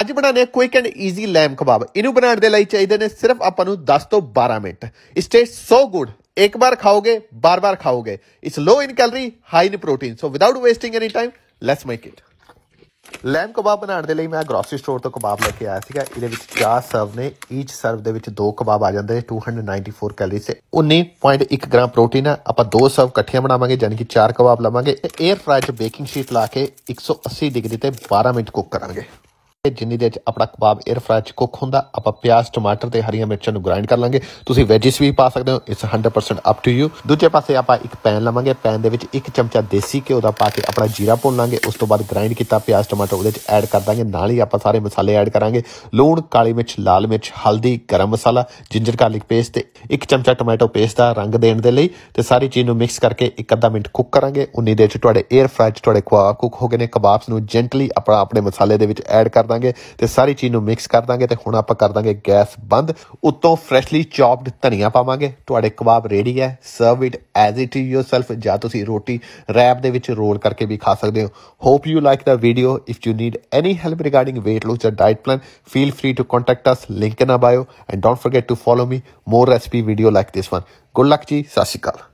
ਅੱਜ ਬਣਾਣੇ quick and easy lamb ਕਬਾਬ ਇਹਨੂੰ ਬਣਾਉਣ ਦੇ ਲਈ ਚਾਹੀਦੇ ਨੇ ਸਿਰਫ ਆਪਾਂ ਨੂੰ 10 ਤੋਂ 12 ਮਿੰਟ ਇਸ ਟੇਸਟ ਸੋ ਗੁੱਡ एक बार खाओगे बार बार खाओगे it's low in calorie high in protein so without wasting any time let's make it lamb ਕਬਾਬ ਬਣਾਉਣ ਦੇ ਲਈ ਮੈਂ ਗਰੋਸਰੀ ਸਟੋਰ ਤੋਂ ਕਬਾਬ ਲੈ ਕੇ ਆਇਆ ਸੀਗਾ ਇਹਦੇ ਵਿੱਚ ਚਾਰ ਸਰਵ ਨੇ ਈਚ ਸਰਵ ਦੇ ਵਿੱਚ ਦੋ ਕਬਾਬ ਆ ਜਾਂਦੇ ਨੇ 294 ਕੈਲਰੀ ਤੇ 19.1 ਗ੍ਰਾਮ ਪ੍ਰੋਟੀਨ ਆ ਆਪਾਂ ਦੋ ਸਰਵ ਇਕੱਠੀਆਂ ਬਣਾਵਾਂਗੇ ਯਾਨੀ ਕਿ ਚਾਰ ਕਬਾਬ ਲਵਾਂਗੇ ਤੇ 에ਅਰ ਫਰਾਈ ਚ ਬੇਕਿੰਗ ਸ਼ੀਟ ਲਾ ਕੇ 180 ਡਿਗਰੀ ਤੇ 12 ਮਿੰਟ ਕੁੱਕ ਕਰਾਂਗੇ ਤੇ ਜਿੰਨੀ ਦੇ ਵਿੱਚ ਆਪਣਾ ਕਬਾਬ 에ਅਰ ਫਰਾਈ ਚ ਕੁੱਕ ਹੁੰਦਾ ਆਪਾਂ ਪਿਆਜ਼ ਟਮਾਟਰ ਤੇ ਹਰੀਆਂ ਮਿਰਚਾਂ ਨੂੰ ਗ੍ਰਾਈਂਡ ਕਰ ਲਾਂਗੇ ਤੁਸੀਂ ਵੈਜਿਸ ਵੀ ਪਾ ਸਕਦੇ ਹੋ ਇਟਸ 100% ਅਪ ਟੂ ਯੂ ਦੂਜੇ ਪਾਸੇ ਆਪਾਂ ਇੱਕ ਪੈਨ ਲਵਾਂਗੇ ਪੈਨ ਦੇ ਵਿੱਚ ਇੱਕ ਚਮਚਾ ਦੇਸੀ ਘਿਓ ਦਾ ਪਾ ਕੇ ਆਪਣਾ ਜੀਰਾ ਭੁੰਨ ਲਾਂਗੇ ਉਸ ਤੋਂ ਬਾਅਦ ਗ੍ਰਾਈਂਡ ਕੀਤਾ ਪਿਆਜ਼ ਟਮਾਟਰ ਉਹਦੇ ਵਿੱਚ ਐਡ ਕਰ ਦਾਂਗੇ ਨਾਲ ਹੀ ਆਪਾਂ ਸਾਰੇ ਮਸਾਲੇ ਐਡ ਕਰਾਂਗੇ ਲੂਣ ਕਾਲੀ ਮਿਰਚ ਲਾਲ ਮਿਰਚ ਹਲਦੀ ਗਰਮ ਮਸਾਲਾ ਜਿੰਜਰ ਗਾਰਲਿਕ ਪੇਸਟ ਤੇ ਇੱਕ ਚਮਚਾ ਟੋਮੈਟੋ ਪੇਸਟ ਦਾ ਰੰਗ ਦੇਣ ਦੇ ਲਈ ਤੇ ਸਾਰੀ ਚੀਜ਼ ਨੂੰ ਮਿਕਸ ਕਰਕੇ ਇੱਕ ਅੱਧਾ ਮਿੰਟ ਕੁੱਕ ਕਰਾਂਗੇ ਉਨੀ ਦੇਰ ਚ ਤੁਹਾਡੇ 에ਅਰ ਫਰਾਈ ਚ ਤੁਹਾਡੇ ਕੁਆ ਕੁੱਕ ਹੋ ਗਏ ਨੇ ਕਬਾਬਸ ਨੂੰ ਜੈਂਟਲੀ ਆਪਣਾ ਆਪਣੇ ਮਸਾਲੇ ਦੇ ਵਿੱਚ ਐਡ ਕਰ ਦਾਂਗੇ ਤੇ ਸਾਰੀ ਚੀਜ਼ ਨੂੰ ਮਿਕਸ ਕਰ ਦਾਂਗੇ ਤੇ ਹੁਣ ਆਪਾਂ ਕਰ ਦਾਂਗੇ ਗੈਸ ਬੰਦ ਉੱਤੋਂ ਫਰੈਸ਼ਲੀ ਚੌਪਡ ਧਨੀਆ ਪਾਵਾਂਗੇ ਤੁਹਾਡੇ ਕਬਾਬ ਰੈਡੀ ਹੈ serve it as it is yourself ਜਾਂ ਤੁਸੀਂ ਰੋਟੀ ਰੈਪ ਦੇ ਵਿੱਚ ਰੋਲ ਕਰਕੇ ਵੀ ਖਾ ਸਕਦੇ ਹੋ hope you like the video if you need any help regarding weight loss or diet plan feel free to contact us link in our bio and don't forget to follow me more recipe video like this one good luck ji sashikal